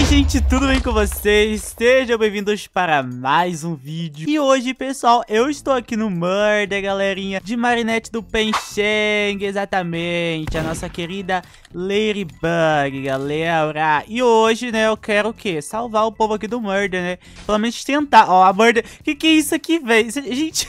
Oi gente, tudo bem com vocês? Sejam bem-vindos para mais um vídeo E hoje, pessoal, eu estou aqui no Murder, galerinha De Marinette do Pencheng, exatamente A nossa querida Ladybug, galera E hoje, né, eu quero o quê? Salvar o povo aqui do Murder, né? Pelo menos tentar, ó, a Murder Que que é isso aqui, velho? Gente...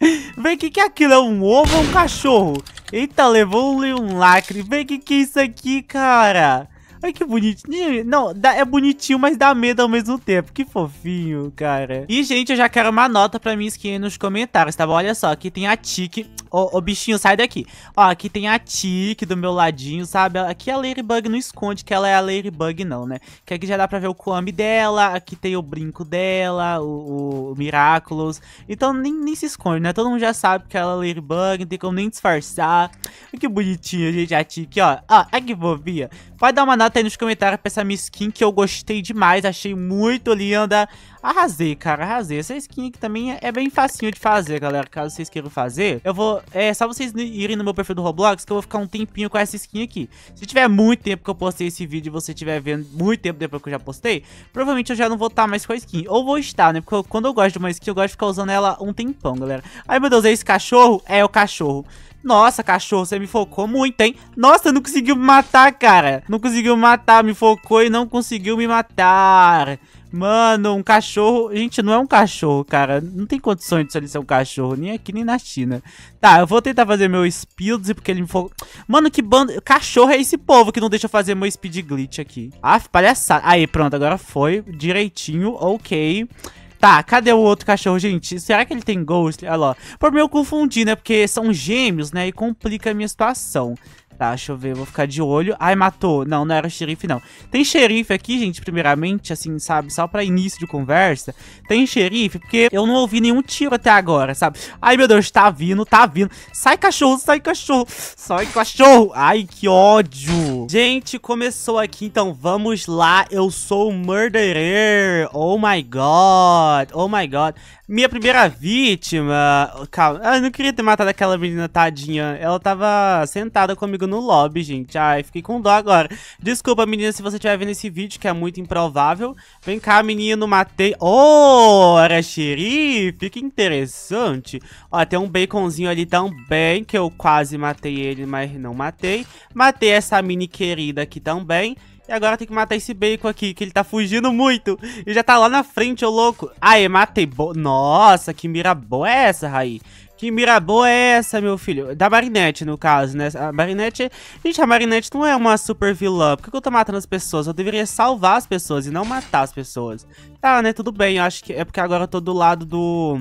Vem, que que é aquilo? É um ovo ou um cachorro? Eita, levou um, um lacre Vem, que que é isso aqui, cara? Ai, que bonitinho. Não, é bonitinho, mas dá medo ao mesmo tempo. Que fofinho, cara. E, gente, eu já quero uma nota pra mim skin aí nos comentários, tá bom? Olha só, aqui tem a Tiki. Ô, ô, bichinho, sai daqui. Ó, aqui tem a Tiki do meu ladinho, sabe? Aqui a Ladybug não esconde que ela é a Ladybug, não, né? Que aqui já dá pra ver o Kwame dela, aqui tem o brinco dela, o, o Miraculous. Então, nem, nem se esconde, né? Todo mundo já sabe que ela é a Ladybug, não tem como nem disfarçar. Ai, que bonitinho, gente, a Tiki, ó. Ó, ai, que bobia. Pode dar uma nota nota aí nos comentários pra essa minha skin que eu gostei demais, achei muito linda. Arrasei, cara, arrasei. Essa skin aqui também é bem facinho de fazer, galera, caso vocês queiram fazer. Eu vou, é só vocês irem no meu perfil do Roblox que eu vou ficar um tempinho com essa skin aqui. Se tiver muito tempo que eu postei esse vídeo e você estiver vendo muito tempo depois que eu já postei, provavelmente eu já não vou estar tá mais com a skin. Ou vou estar, né, porque eu, quando eu gosto de uma skin, eu gosto de ficar usando ela um tempão, galera. Ai, meu Deus, é esse cachorro? É, o cachorro. Nossa, cachorro, você me focou muito, hein? Nossa, não conseguiu me matar, cara. Não conseguiu matar, me focou e não conseguiu me matar. Mano, um cachorro... Gente, não é um cachorro, cara. Não tem condições de ser um cachorro. Nem aqui, nem na China. Tá, eu vou tentar fazer meu speed, porque ele me focou... Mano, que bando... Cachorro é esse povo que não deixa eu fazer meu speed glitch aqui. Ah, palhaçada. Aí, pronto, agora foi direitinho. Ok. Ok. Tá, cadê o outro cachorro, gente? Será que ele tem ghost? Olha lá. Por mim eu confundi, né? Porque são gêmeos, né? E complica a minha situação. Tá, deixa eu ver, vou ficar de olho. Ai, matou. Não, não era xerife, não. Tem xerife aqui, gente, primeiramente, assim, sabe? Só pra início de conversa. Tem xerife, porque eu não ouvi nenhum tiro até agora, sabe? Ai, meu Deus, tá vindo, tá vindo. Sai, cachorro, sai, cachorro. Sai, cachorro. Ai, que ódio. Gente, começou aqui, então vamos lá. Eu sou o Murderer. Oh, my God. Oh, my God. Minha primeira vítima. Calma, eu não queria ter matado aquela menina tadinha. Ela tava sentada comigo no lobby, gente. Ai, fiquei com dó agora. Desculpa, menina, se você estiver vendo esse vídeo, que é muito improvável. Vem cá, menino, matei. Oh, era xerife, que interessante. Ó, tem um baconzinho ali também, que eu quase matei ele, mas não matei. Matei essa mini querida aqui também. E agora tem que matar esse bacon aqui, que ele tá fugindo muito. E já tá lá na frente, ô louco. Aê, matei. Bo... Nossa, que mira boa é essa, Raí? Que mira boa é essa, meu filho? Da Marinette, no caso, né? A Marinette... Gente, a Marinette não é uma super vilã. Por que, que eu tô matando as pessoas? Eu deveria salvar as pessoas e não matar as pessoas. Tá, né? Tudo bem. Eu acho que é porque agora eu tô do lado do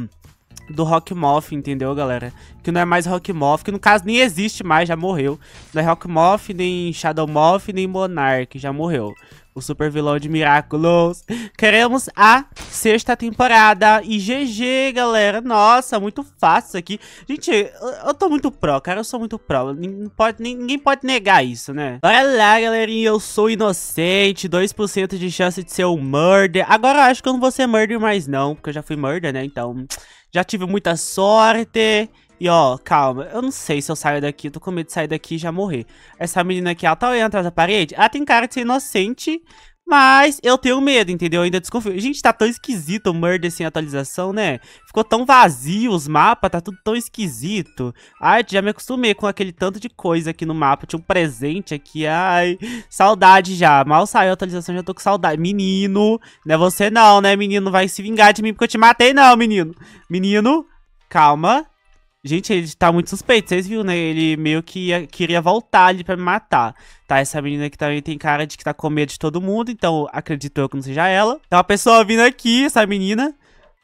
do Rock Moth, entendeu, galera? Que não é mais Rock Moth, que no caso nem existe mais, já morreu. Não é Rock Moth, nem Shadow Moth, nem Monarch, já morreu. O super vilão de Miraculous. Queremos a sexta temporada. E GG, galera. Nossa, muito fácil isso aqui. Gente, eu, eu tô muito pró, cara. Eu sou muito pró. Ninguém pode, ninguém pode negar isso, né? Olha lá, galerinha. Eu sou inocente. 2% de chance de ser um murder. Agora eu acho que eu não vou ser murder mais, não. Porque eu já fui murder, né? Então... Já tive muita sorte. E ó, calma, eu não sei se eu saio daqui, eu tô com medo de sair daqui e já morrer. Essa menina aqui, ela tá olhando atrás da parede, ela tem cara de ser inocente, mas eu tenho medo, entendeu? Eu ainda desconfio. Gente, tá tão esquisito o Murder sem atualização, né? Ficou tão vazio os mapas, tá tudo tão esquisito. Ai, já me acostumei com aquele tanto de coisa aqui no mapa. Tinha um presente aqui, ai. Saudade já. Mal saiu a atualização, já tô com saudade. Menino, não é você não, né, menino? Vai se vingar de mim porque eu te matei não, menino. Menino, calma. Gente, ele tá muito suspeito, vocês viram, né? Ele meio que ia, queria voltar ali pra me matar. Tá, essa menina aqui também tem cara de que tá com medo de todo mundo, então acredito eu que não seja ela. Tá a pessoa vindo aqui, essa menina.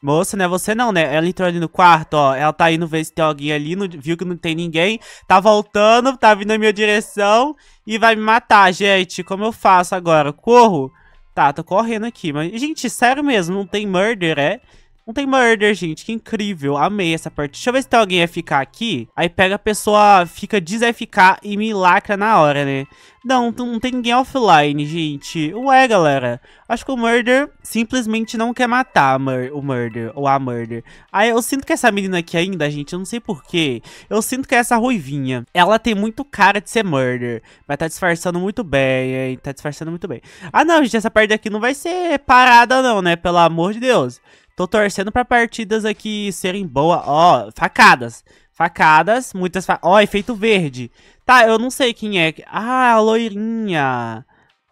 Moça, né? Você não, né? Ela entrou ali no quarto, ó. Ela tá indo ver se tem alguém ali, viu que não tem ninguém. Tá voltando, tá vindo na minha direção e vai me matar, gente. Como eu faço agora? Corro? Tá, tô correndo aqui. Mas, gente, sério mesmo, não tem murder, é? Não tem murder, gente. Que incrível. Amei essa parte. Deixa eu ver se tem alguém FK aqui. Aí pega a pessoa, fica desFK e me lacra na hora, né? Não, não tem ninguém offline, gente. Ué, galera. Acho que o Murder simplesmente não quer matar mur o Murder, ou a Murder. Aí eu sinto que essa menina aqui ainda, gente, eu não sei porquê. Eu sinto que é essa ruivinha. Ela tem muito cara de ser Murder, mas tá disfarçando muito bem, hein? Tá disfarçando muito bem. Ah, não, gente, essa parte aqui não vai ser parada não, né? Pelo amor de Deus. Tô torcendo pra partidas aqui serem boas. Ó, facadas. Facadas, muitas facadas. Ó, efeito verde. Tá, eu não sei quem é. Ah, a loirinha.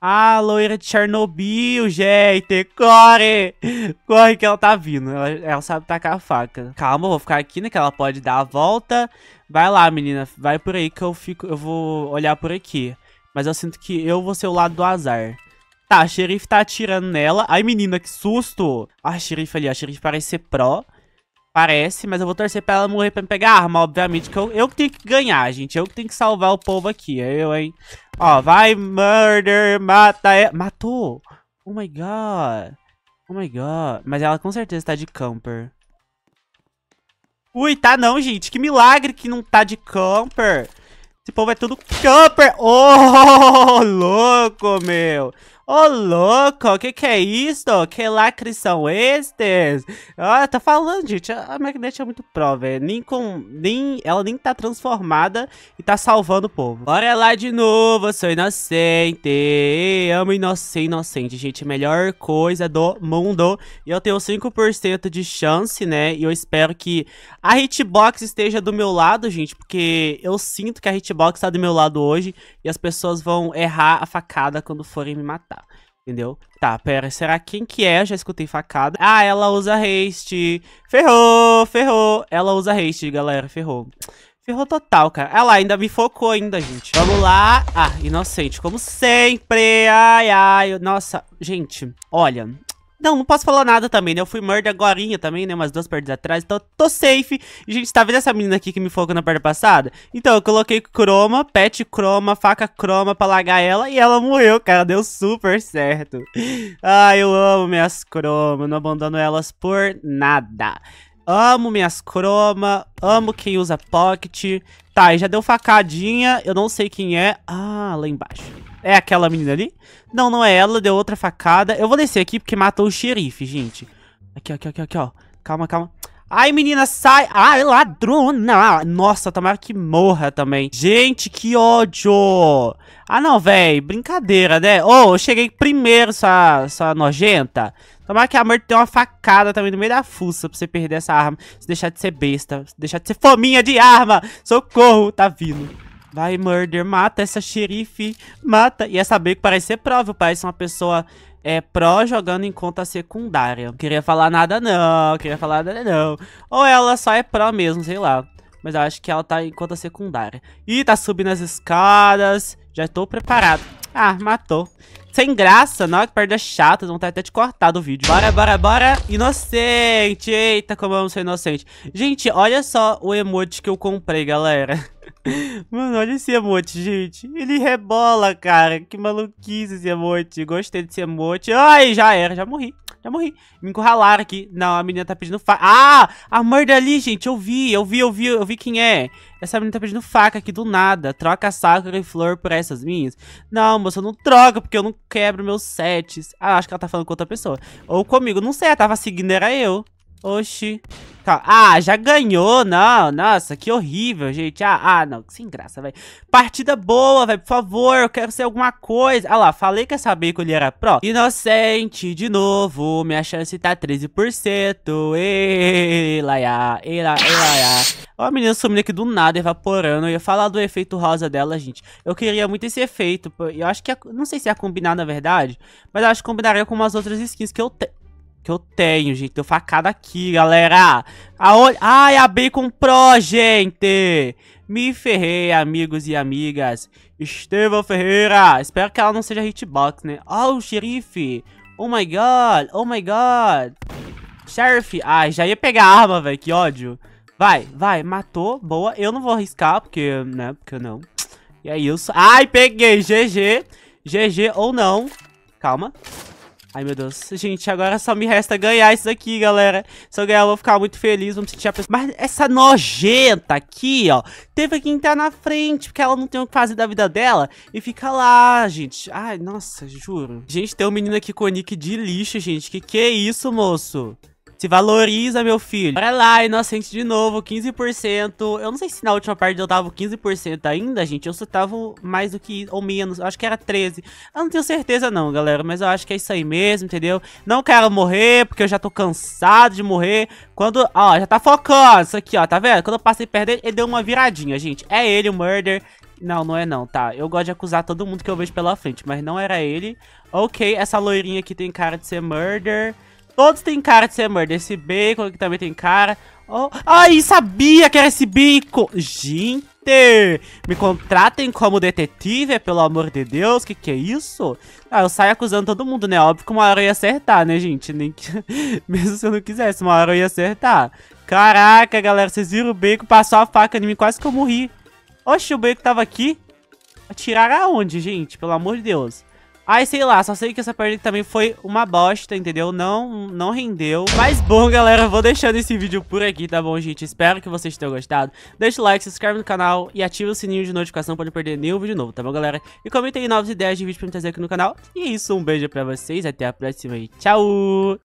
Ah, a loira de Chernobyl, gente. Corre! Corre que ela tá vindo. Ela, ela sabe tacar a faca. Calma, eu vou ficar aqui, né? Que ela pode dar a volta. Vai lá, menina. Vai por aí que eu fico. Eu vou olhar por aqui. Mas eu sinto que eu vou ser o lado do azar. Tá, a xerife tá atirando nela. Ai, menina, que susto. A xerife ali, a xerife parece ser pró. Parece, mas eu vou torcer pra ela morrer pra me pegar a arma, obviamente, que eu, eu que tenho que ganhar, gente. Eu que tenho que salvar o povo aqui, é eu, hein. Ó, vai, murder, mata ela. Matou. Oh my god. Oh my god. Mas ela com certeza tá de camper. Ui, tá não, gente. Que milagre que não tá de camper. Esse povo é tudo camper. Oh, louco, meu. Ô, louco, que que é isso? Que lacres são estes? Ah, tá falando, gente, a Magnete é muito pró, velho. Nem com... Nem... Ela nem tá transformada e tá salvando o povo. Bora lá de novo, eu sou inocente. amo inocente, inocente, gente. Melhor coisa do mundo. E eu tenho 5% de chance, né? E eu espero que a hitbox esteja do meu lado, gente. Porque eu sinto que a hitbox tá do meu lado hoje. E as pessoas vão errar a facada quando forem me matar. Entendeu? Tá, pera, será quem que é? Já escutei facada. Ah, ela usa haste. Ferrou, ferrou. Ela usa haste, galera, ferrou. Ferrou total, cara. Ela lá, ainda me focou ainda, gente. Vamos lá. Ah, inocente, como sempre. Ai, ai. Nossa, gente, olha. Não, não posso falar nada também, né? Eu fui murder agora também, né? Umas duas perdas atrás, então tô safe. E, gente, tá vendo essa menina aqui que me focou na perda passada? Então, eu coloquei croma, pet croma, faca croma pra largar ela e ela morreu, cara. Deu super certo. Ai, ah, eu amo minhas cromas, não abandono elas por nada. Amo minhas croma, amo quem usa pocket. Tá, e já deu facadinha, eu não sei quem é. Ah, lá embaixo. É aquela menina ali? Não, não é ela, deu outra facada. Eu vou descer aqui porque matou o xerife, gente. Aqui, aqui, aqui, aqui, ó. Calma, calma. Ai, menina, sai! Ai, ladrona! Nossa, tomara que morra também. Gente, que ódio! Ah, não, véi. Brincadeira, né? Ô, oh, eu cheguei primeiro, sua, sua nojenta. Tomara que a morte tenha uma facada também no meio da fuça pra você perder essa arma. Se deixar de ser besta. Se deixar de ser fominha de arma. Socorro, tá vindo. Vai, Murder, mata essa xerife, mata. E essa é briga parece ser prova, parece uma pessoa é pró jogando em conta secundária. Não queria falar nada não, queria falar nada não. Ou ela só é pró mesmo, sei lá. Mas eu acho que ela tá em conta secundária. Ih, tá subindo as escadas. Já estou preparado. Ah, matou. Sem graça, não, que perda chata, vão até te cortar do vídeo. Bora, bora, bora. Inocente. Eita, como eu não sou inocente. Gente, olha só o emote que eu comprei, galera. Mano, olha esse emote, gente. Ele rebola, cara. Que maluquice esse emote. Gostei desse emote. Ai, já era, já morri. Já morri. Me encurralaram aqui. Não, a menina tá pedindo faca. Ah! A morda ali, gente. Eu vi, eu vi, eu vi, eu vi quem é. Essa menina tá pedindo faca aqui do nada. Troca Sakura e Flor por essas minhas. Não, moça, não troca, porque eu não quebro meus sets. Ah, acho que ela tá falando com outra pessoa. Ou comigo, não sei. Ela tava seguindo, era eu. Oxi. Calma. Tá. Ah, já ganhou, não. Nossa, que horrível, gente. Ah, ah não, sem graça, velho. Partida boa, velho, por favor, eu quero ser alguma coisa. Ah lá, falei que essa bacon que ele era pró. Inocente, de novo, minha chance tá 13%. Ei, laiá, ei, laiá. Ó a menina sumindo aqui do nada, evaporando. Eu ia falar do efeito rosa dela, gente. Eu queria muito esse efeito. Eu acho que... Ia... Não sei se ia combinar, na verdade. Mas acho que combinaria com umas outras skins que eu tenho que eu tenho, gente. Deu facada aqui, galera. Aonde? Ai, a Bacon Pro, gente. Me ferrei, amigos e amigas. Estevão Ferreira. Espero que ela não seja hitbox, né? Oh, xerife. Oh my god, oh my god. Sheriff. Ai, já ia pegar a arma, velho. Que ódio. Vai, vai. Matou. Boa. Eu não vou arriscar, porque, né? Porque eu não. E é isso. Ai, peguei. GG. GG ou não. Calma. Ai, meu Deus. Gente, agora só me resta ganhar isso aqui, galera. Se eu ganhar, eu vou ficar muito feliz, vamos sentir a pessoa... Mas essa nojenta aqui, ó, teve que entrar na frente, porque ela não tem o que fazer da vida dela, e fica lá, gente. Ai, nossa, juro. Gente, tem um menino aqui com o nick de lixo, gente. Que que é isso, moço? Se valoriza, meu filho. Olha lá, inocente de novo, 15%. Eu não sei se na última parte eu tava 15% ainda, gente. Eu só tava mais do que, ou menos. Eu acho que era 13. Eu não tenho certeza não, galera. Mas eu acho que é isso aí mesmo, entendeu? Não quero morrer, porque eu já tô cansado de morrer. Quando, ó, já tá focando isso aqui, ó. Tá vendo? Quando eu passei perto dele, ele deu uma viradinha, gente. É ele, o Murder. Não, não é não, tá. Eu gosto de acusar todo mundo que eu vejo pela frente, mas não era ele. Ok, essa loirinha aqui tem cara de ser Murder. Todos têm cara de ser morto. Esse bacon aqui também tem cara. Oh, ai, sabia que era esse bico! Gente, me contratem como detetive, pelo amor de Deus, que que é isso? Ah, eu saio acusando todo mundo, né? Óbvio que uma hora eu ia acertar, né, gente? Nem que... Mesmo se eu não quisesse, uma hora eu ia acertar. Caraca, galera, vocês viram o bico? Passou a faca em mim, quase que eu morri. Oxe, o bacon tava aqui? Atiraram aonde, gente? Pelo amor de Deus. Ai, sei lá, só sei que essa parte também foi uma bosta, entendeu? Não, não rendeu. Mas bom, galera, vou deixando esse vídeo por aqui, tá bom, gente? Espero que vocês tenham gostado. Deixa o like, se inscreve no canal e ativa o sininho de notificação pra não perder nenhum vídeo novo, tá bom, galera? E comenta aí novas ideias de vídeo pra me trazer aqui no canal. E é isso, um beijo pra vocês, até a próxima e tchau!